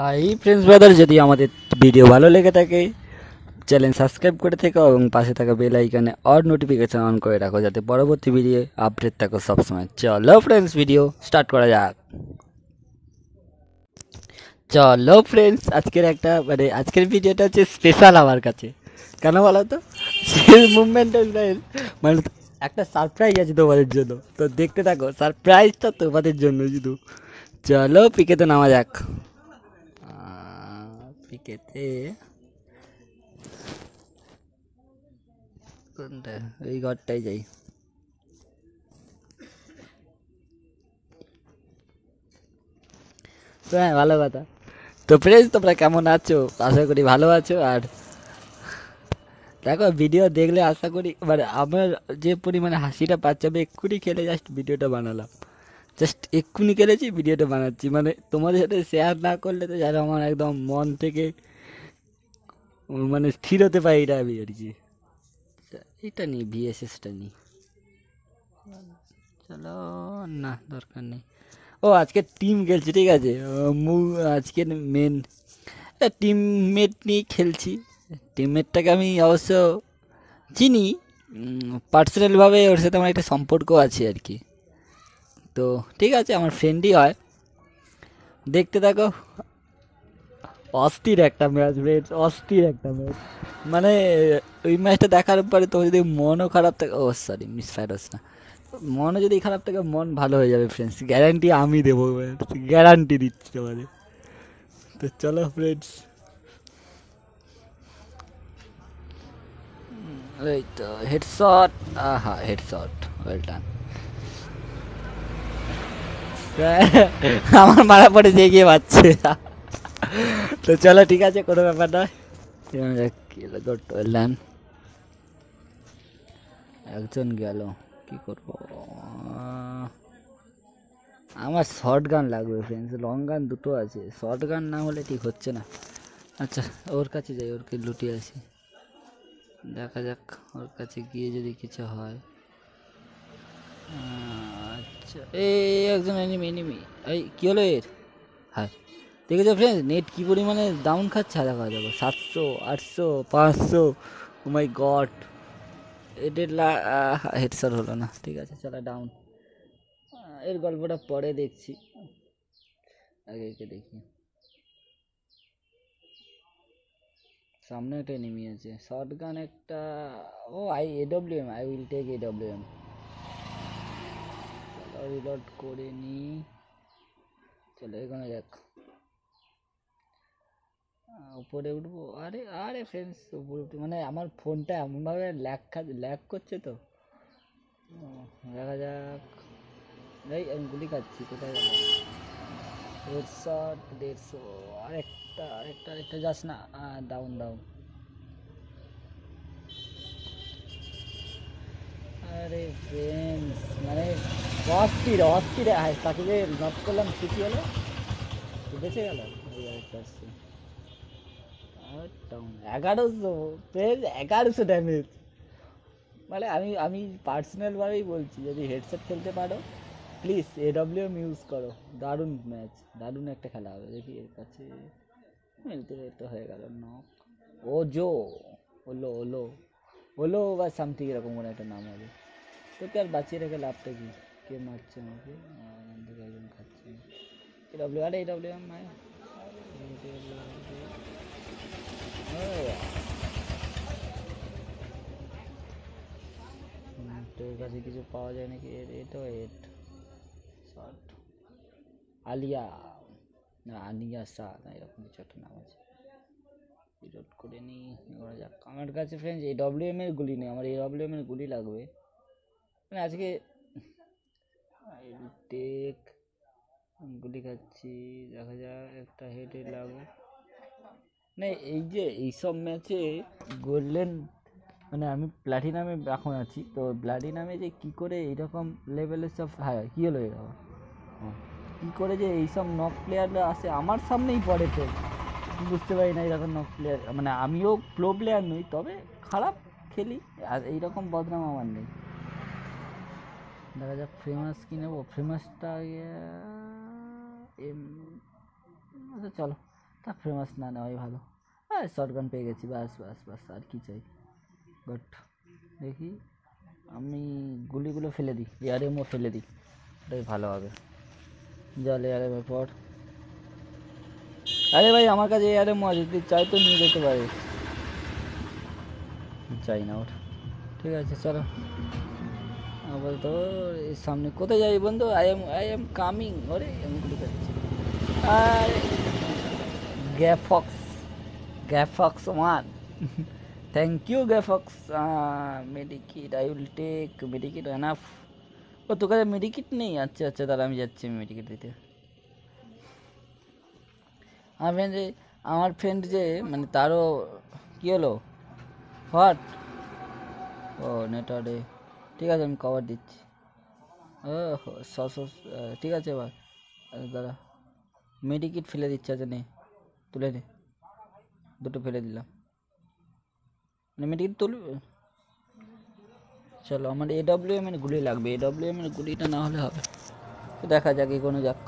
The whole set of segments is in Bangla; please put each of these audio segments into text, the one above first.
হাই ফ্রেন্ডস ব্রাদার যদি আমাদের ভিডিও ভালো লেগে থাকে চ্যানেল সাবস্ক্রাইব করে থাকো এবং পাশে থাকা বেল আইকনে অর নোটিফিকেশান অন করে রাখো যাতে পরবর্তী ভিডিও আপডেট থাকো সবসময় চলো ফ্রেন্ডস ভিডিও স্টার্ট করা যাক চলো ফ্রেন্ডস আজকের একটা মানে আজকের ভিডিওটা হচ্ছে স্পেশাল আমার কাছে কেন বলো তো সেই মুভমেন্ট মানে একটা সারপ্রাইজ আছে তোমাদের জন্য তো দেখতে থাকো সারপ্রাইজটা তোমাদের জন্য শুধু চলো পিকেতে নামা যাক কি কেটে কন্ড আই গট তাই যাই তো ভালো কথা তো फ्रेंड्स তোমরা কেমন আছো আশা করি ভালো আছো আর দেখো ভিডিও dekhle আশা করি আমরা যে পরিমাণে হাসিটা পাচ্ছে বে একুড়ি খেলে জাস্ট ভিডিওটা বানালো জাস্ট এক্ষুনি কেড়েছি ভিডিওটা বানাচ্ছি মানে তোমাদের সাথে শেয়ার না করলে তো যারা আমার একদম মন থেকে মানে স্থির হতে পারি এটা আমি আর কি এটা নিই ভিএসএসটা নিই চলো না দরকার নেই ও আজকে টিম খেলছি ঠিক আছে মু আজকের মেন টিমমেট নিয়ে খেলছি টিমমেটটাকে আমি অবশ্য চিনি পার্সোনালভাবে ওর সাথে আমার একটা সম্পর্ক আছে আর কি তো ঠিক আছে আমার ফ্রেন্ডই হয় দেখতে থাকো অস্থির একটা ম্যাচ রেড অস্থির একটা ম্যাচ মানে ওই ম্যাচটা দেখার পরে তো যদি মনও খারাপ থাকে ও সরি মিস ফায়ারস না মনও যদি খারাপ থাকে মন ভালো হয়ে যাবে ফ্রেন্ডস গ্যারান্টি আমি দেবো গ্যারান্টি দিচ্ছি তোমাদের তো চলো ফ্রেন্ডস এই তো হেডশট আহা হেডশট ওয়েল ডান আমার মারা পড়ে যে গিয়ে পাচ্ছে তো চলো ঠিক আছে কোনো ব্যাপার নয় করলেন একজন গেল কি করব আমার শর্ট গান লাগবে ফ্রেন্ডস লং গান দুটো আছে শর্ট গান না হলে ঠিক হচ্ছে না আচ্ছা ওর কাছে যাই ওর কি লুটিয়ে আসি দেখা যাক ওর কাছে গিয়ে যদি কিছু হয় আচ্ছা এই একজন এনিমি এনিমি এই কী হলো এর হ্যাঁ দেখেছো ফ্রেন্ড নেট কী পরিমাণে ডাউন খাচ্ছে আর দেখা যাবো সাতশো আটশো পাঁচশো মাই গড এটের হেডসার হলো না ঠিক আছে চলো ডাউন এর গল্পটা পরে দেখছি আগে একে দেখি সামনে একটা এনিমি আছে শর্ট গান একটা ও I A W M I will take A W M reload করে নি চলো এখানে দেখ উপরে উঠবো আরে আরে ফ্রেন্ডস উপরে উঠবো মানে আমার ফোনটা এমনভাবে ল্যাক ল্যাক করছে তো দেখা যাক এই আমি গুলি খাচ্ছি কোথায় গেল হেডশট দেড়শো আরেকটা আরেকটা আরেকটা যাস না ডাউন ডাউন আরে ফ্রেন্ডস মানে অস্থির অস্থির তাকে যে নক করলাম ঠিকই হলো বেঁচে গেল এগারোশো ফ্রেন্ডস এগারোশো ড্যামেজ মানে আমি আমি পার্সোনালভাবেই বলছি যদি হেডসেট খেলতে পারো please A W M use করো দারুণ ম্যাচ দারুণ একটা খেলা হবে দেখি এর কাছে মিলতে মিলতে হয়ে গেল নক ও জো ওলো ওলো ওলো বা সামথিং এরকম কোনো একটা নাম হবে তোকে আর বাঁচিয়ে রেখে লাভটা কি কে মারছে আমাকে আর আমাদেরকে একজন খাচ্ছে এ ডব্লিউ আর এ ডব্লিউ এম মায় তোর কাছে কিছু পাওয়া যায় নাকি এর এটা এট শর্ট আলিয়া না আনিয়া সা না এরকম কিছু একটা নাম আছে বিরোধ করে নিই করা যাক আমার কাছে ফ্রেন্ডস এই ডব্লিউ এম এর গুলি নেই আমার এই ডব্লিউ এম এর গুলি লাগবে মানে আজকে টেক গুলি খাচ্ছি দেখা যাক একটা হেড হেড লাগবে মানে এই যে এইসব ম্যাচে গোল্ডেন মানে আমি প্ল্যাটিনামে এখন আছি তো প্ল্যাটিনামে যে কী করে এইরকম লেভেলের সব হ্যাঁ কী হলো এরকম কী করে যে এইসব নক প্লেয়াররা আসে আমার সামনেই পড়ে তো বুঝতে পারি না এরকম নক প্লেয়ার মানে আমিও প্লো প্লেয়ার নই তবে খারাপ খেলি আর এইরকম বদনাম আমার নেই দেখা যাক ফেমাস কি নেবো ফেমাসটা এম আচ্ছা চলো তা ফেমাস না নেওয়াই ভালো হ্যাঁ শর্ট গান পেয়ে গেছি বাস বাস বাস আর কি চাই বাট দেখি আমি গুলিগুলো ফেলে দিই এয়ারেমও ফেলে দিই ওটাই ভালো হবে জল এয়ারএমের পর আরে ভাই আমার কাছে এয়ারেমও আছে যদি চাই তো নিয়ে যেতে পারে চাই না ওটা ঠিক আছে চলো বলতো সামনে কোথায় যাবি বন্ধু I M I M coming ওরে এমগুলো আর গ্যাফক্স গ্যাফক্স ওয়ান থ্যাংক ইউ গ্যাফক্স medkit I will take medkit enough ও তোর কাছে মেডিকিট নেই আচ্ছা আচ্ছা তাহলে আমি যাচ্ছি মেডিকিট দিতে আমার ফ্রেন্ড যে আমার ফ্রেন্ড যে মানে তারও কী হলো হোয়াট ও নেটওয়ার্ডে ঠিক আছে আমি কভার দিচ্ছি ও সস ঠিক আছে এবার দাদা মেডিকিট ফেলে দিচ্ছে আছে আচ্ছা নে তুলে নে দুটো ফেলে দিলাম মানে মেডিকিট তুল চলো আমার এম এর গুলি লাগবে এম এর গুলিটা না হলে হবে দেখা যাক এগোনো যাক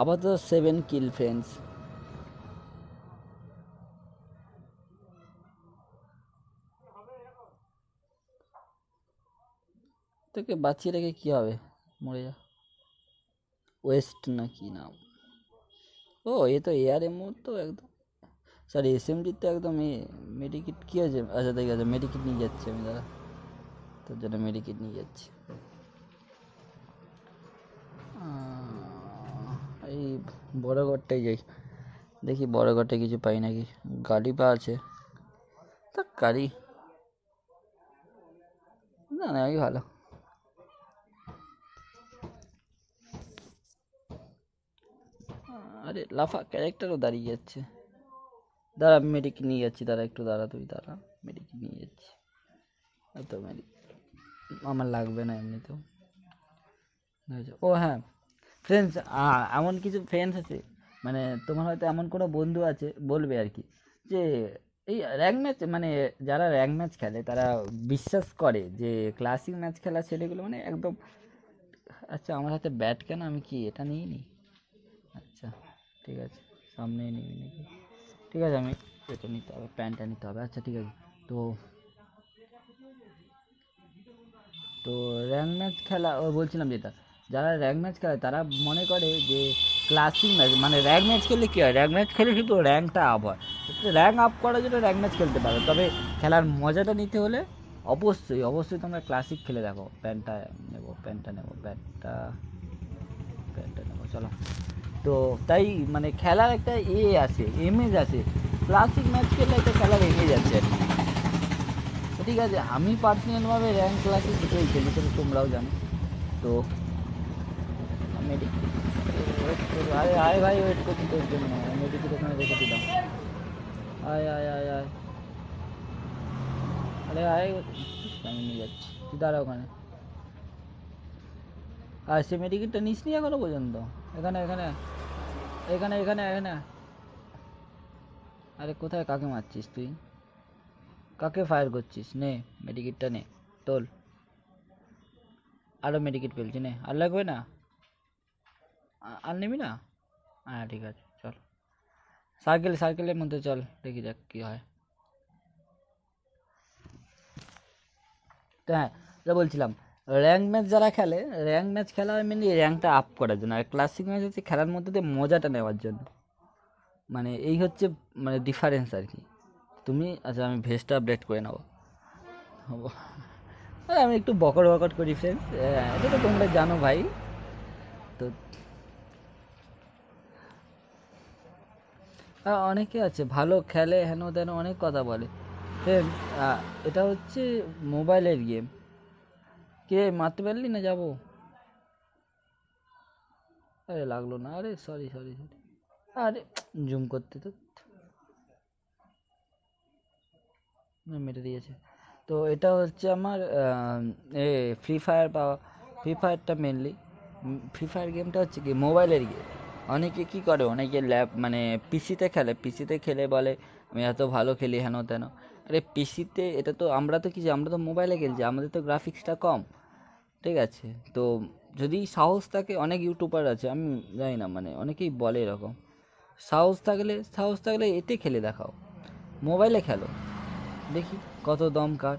আপাতত সেভেন কিল ফ্রেন্ডস তোকে বাঁচিয়ে রেখে কী হবে মরে যা ওয়েস্ট না কি নাম ও এ তো এআর এম তো একদম সরি এস এমডি তো একদম এ মেডিকিট কী আছে আচ্ছা ঠিক আছে মেডিকিট নিয়ে যাচ্ছি আমি দাদা তোর জন্য মেডিকিট নিয়ে যাচ্ছি এই বড় ঘরটাই যাই দেখি বড় ঘরটা কিছু পাই নাকি গাড়ি পা আছে তা গাড়ি না না ভালো আরে লাফা ক্যারেক্টারও দাঁড়িয়ে যাচ্ছে দাঁড়া মেডিক নিয়ে যাচ্ছি দাঁড়া একটু দাঁড়া তুই দাঁড়া মেডিক নিয়ে যাচ্ছি এত মেডিক আমার লাগবে না এমনিতেও ও হ্যাঁ ফ্রেন্ডস এমন কিছু ফ্রেন্ডস আছে মানে তোমার হয়তো এমন কোনো বন্ধু আছে বলবে আর কি যে এই র্যাঙ্ক ম্যাচ মানে যারা র্যাঙ্ক ম্যাচ খেলে তারা বিশ্বাস করে যে ক্লাসিক ম্যাচ খেলা ছেলেগুলো মানে একদম আচ্ছা আমার হাতে ব্যাট কেন আমি কি এটা নিই নি ठीक है सामने enemy नहीं ठीक है हमें तो নিতে হবে প্যান্টটা নিতে হবে আচ্ছা ঠিক আছে তো তো র‍্যাঙ্ক ম্যাচ খেলা ও বলছিলাম যেটা যারা র‍্যাঙ্ক ম্যাচ খেলে তারা মনে করে যে ক্লাসিক ম্যাচ মানে র‍্যাঙ্ক ম্যাচ খেলে কি হয় র‍্যাঙ্ক ম্যাচ খেলে শুধু র‍্যাঙ্কটা আপ হয় র‍্যাঙ্ক আপ করার জন্য র‍্যাঙ্ক ম্যাচ খেলতে হয় তবে খেলার মজাটা নিতে হলে অবশ্যই অবশ্যই তোমরা ক্লাসিক খেলে দেখো প্যান্টটা নেব প্যান্টটা নেব ব্যাটটা ব্যাটটা নেব चलो तो ताई माने खेला একটা এ আছে এম এ আছে ক্লাসিক ম্যাচ খেলার এটা খেলা লেগে যাচ্ছে তো ঠিক আছে আমি পার্টনার ভাবে র‍্যাঙ্ক ক্লাসিক খেলতে কিন্তু তুমরাও জানো তো আমারে তো আয় আয় ভাই ওয়েট একটু দিই না আমারে একটু কানে রেখো দি দাও আয় আয় আয় আয় अरे आए कहीं नहीं अच्छा इधर आओ गाने आज से मेरी तो निसली कालों बजन तो এখানে এখানে এখানে এখানে এখানে আরে কোথায় কাকে মারছিস তুই কাকে ফায়ার করছিস নে মেডিকিটটা নে তোল আরও মেডিকিট ফেলছি নে আর লাগবে না আর নিবি না হ্যাঁ ঠিক আছে চল সাইকেল সাইকেলের মধ্যে চল দেখি যাক কী হয় হ্যাঁ যা বলছিলাম র্যাঙ্ক ম্যাচ যারা খেলে র্যাঙ্ক ম্যাচ খেলা হয় মেনলি র্যাঙ্কটা আপ করার জন্য আর ক্লাসিক ম্যাচ হচ্ছে খেলার মধ্যে দিয়ে মজাটা নেওয়ার জন্য মানে এই হচ্ছে মানে ডিফারেন্স আর কি তুমি আচ্ছা আমি ভেস্টটা আপডেট করে নেবো আমি একটু বকর বকর করি ফ্রেন্ডস এটা তো তোমরা জানো ভাই তো অনেকে আছে ভালো খেলে হেন তেন অনেক কথা বলে ফ্রেন্ডস এটা হচ্ছে মোবাইলের গেম কে মারতে পারলি না যাবো আরে লাগলো না আরে সরি সরি সরি আরে জুম করতে তো মেরে দিয়েছে তো এটা হচ্ছে আমার এ ফ্রি ফায়ার বা ফ্রি ফায়ারটা মেনলি ফ্রি ফায়ার গেমটা হচ্ছে কি মোবাইলের গেম অনেকে কি করে অনেকে ল্যাব মানে পিসিতে খেলে পিসিতে খেলে বলে আমি এত ভালো খেলি হেন তেন আরে পিসিতে এটা তো আমরা তো কি আমরা তো মোবাইলে খেলছি আমাদের তো গ্রাফিক্সটা কম ঠিক আছে তো যদি সাহস থাকে অনেক ইউটিউবার আছে আমি জানি না মানে অনেকেই বলে এরকম সাহস থাকলে সাহস থাকলে এতে খেলে দেখাও মোবাইলে খেলো দেখি কত দমকার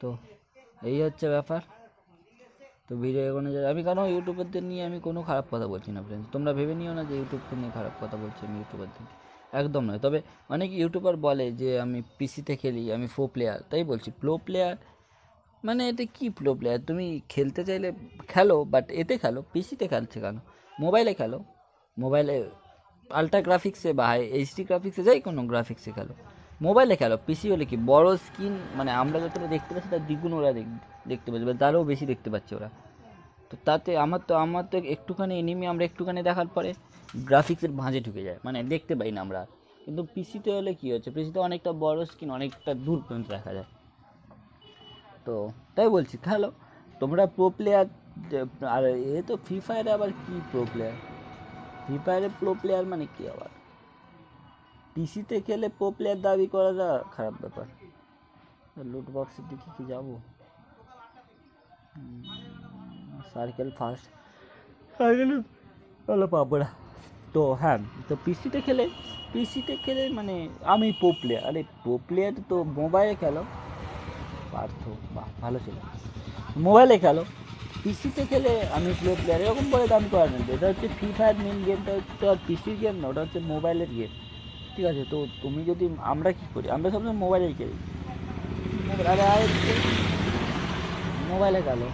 তো এই হচ্ছে ব্যাপার তো ভিডিও এগোনো যায় আমি কারণ ইউটিউবারদের নিয়ে আমি কোনো খারাপ কথা বলছি না ফ্রেন্ডস তোমরা ভেবে নিও না যে ইউটিউবকে নিয়ে খারাপ কথা বলছি আমি ইউটিউবারদের একদম নয় তবে অনেক ইউটিউবার বলে যে আমি পিসিতে খেলি আমি ফো প্লেয়ার তাই বলছি প্রো প্লেয়ার মানে এটা কি প্রো প্লেয়ার তুমি খেলতে চাইলে খেলো বাট এতে খেলো পিসিতে খেলছে কেন মোবাইলে খেলো মোবাইলে আলট্রা গ্রাফিক্সে বা হাই এইচডি গ্রাফিক্সে যাই কোনো গ্রাফিক্সে খেলো মোবাইলে খেলো পিসি হলে কি বড় স্ক্রিন মানে আমরা যতটা দেখতে পাচ্ছি তার দ্বিগুণ ওরা দেখতে পাচ্ছি বা তারও বেশি দেখতে পাচ্ছে ওরা তো তাতে আমার তো আমার তো একটুখানি এনিমি আমরা একটুখানি দেখার পরে গ্রাফিক্সের ভাঁজে ঢুকে যায় মানে দেখতে পাই না আমরা কিন্তু পিসিতে হলে কী হচ্ছে পিসিতে অনেকটা বড় স্ক্রিন অনেকটা দূর পর্যন্ত দেখা যায় তো তাই বলছি খেলো তোমরা প্রো প্লেয়ার আর এ তো ফ্রি ফায়ারে আবার কি প্রো প্লেয়ার ফ্রি ফায়ারে প্রো প্লেয়ার মানে কি আবার পিসিতে খেলে প্রো প্লেয়ার দাবি করাটা খারাপ ব্যাপার লুট বক্সের দিকে কি যাবো সার্কেল ফার্স্ট সার্কেল হলো পাপড়া তো হ্যাঁ তো পিসিতে খেলে পিসিতে খেলে মানে আমি পো প্লেয়ার আরে পো প্লেয়ার তো মোবাইলে খেলো পার্থ বাহ ভালো ছিল মোবাইলে খেলো পিসিতে খেলে আমি প্লো প্লেয়ার এরকম বলে দাম করে না এটা হচ্ছে ফ্রি ফায়ার মেন গেমটা হচ্ছে আর পিসির গেম না ওটা হচ্ছে মোবাইলের গেম ঠিক আছে তো তুমি যদি আমরা কী করি আমরা সবসময় মোবাইলেই খেলি আরে মোবাইলে গেলো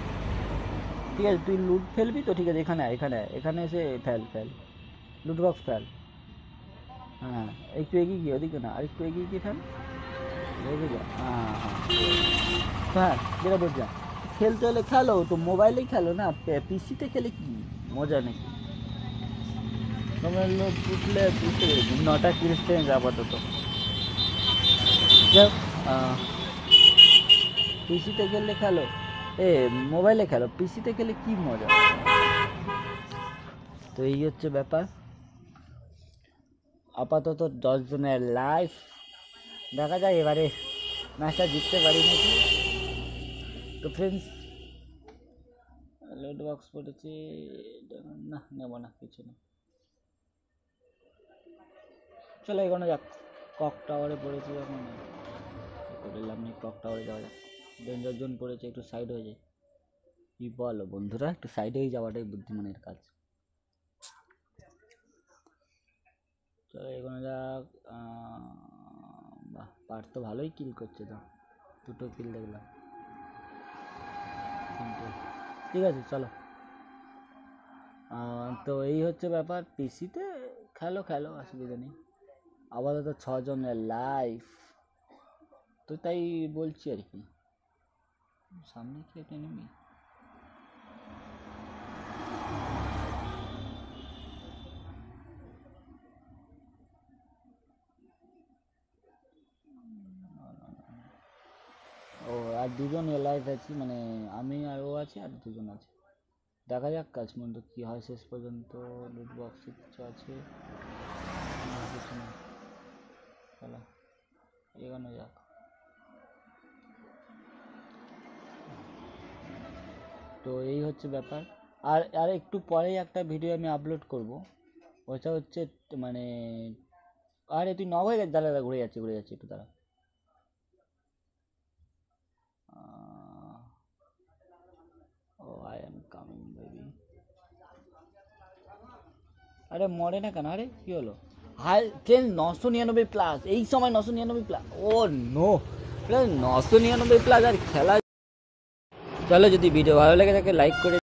ঠিক আছে তুই লুট ফেলবি তো ঠিক আছে এখানে এখানে এখানে এসে ফেল ফেল লুট বক্স ফেল হ্যাঁ একটু এগিয়ে গিয়ে ওদিকে না আরেকটু এগিয়ে গিয়ে ফেল হ্যাঁ হ্যাঁ হ্যাঁ যেটা খেলতে হলে খেলো তো মোবাইলে খেলো না পিসিতে খেলে কি মজা নেই তোমার লোক উঠলে বুঝতে পেরেছি নটা তিরিশ থেকে যাবো তো পিসিতে খেললে খেলো এ মোবাইলে খেলো পিসিতে খেলে কি মজা তো এই হচ্ছে ব্যাপার আপাতত দশজনের লাইফ দেখা যায় এবারে ম্যাচটা জিততে পারি নাকি তো ফ্রেন্ডস লোড বক্স পড়েছে না নেব না কিছু না চলো এগোনো যাক কক টাওয়ারে পড়েছি যখন করে নি কক টাওয়ারে যাওয়া যাক ডেঞ্জার জোন পড়েছে একটু সাইড হয়ে যায় কি বলো বন্ধুরা একটু হয়ে যাওয়াটাই বুদ্ধিমানের কাজ চলো এগোনো যাক বাহ পার তো ভালোই কিল করছে তো দুটো কিল দেখলাম ঠিক আছে চলো তো এই হচ্ছে ব্যাপার পিসিতে খেলো খেলো অসুবিধা নেই আপাতত ছজনের লাইফ তো তাই বলছি আর কি সামনে কি একটা এনিমি ও আর দুজন এলাইভ আছি মানে আমি আর ও আছি আর দুজন আছে দেখা যাক কাজ পর্যন্ত কী হয় শেষ পর্যন্ত লুট বক্সে কিছু আছে কিছু এগোনো যাক তো এই হচ্ছে ব্যাপার আর আর একটু পরেই একটা ভিডিও আমি আপলোড করব ওটা হচ্ছে মানে আরে তুই হয়ে গেছে দাঁড়া দাঁড়া ঘুরে যাচ্ছে ঘুরে যাচ্ছি একটু দাঁড়া oh I M coming baby আরে মরে না কেন আরে কী হলো হাই ট্রেন নশো নিরানব্বই প্লাস এই সময় নশো নিরানব্বই প্লাস ও নো নশো নিরানব্বই প্লাস আর খেলা তাহলে যদি ভিডিও ভালো লেগে থাকে লাইক করে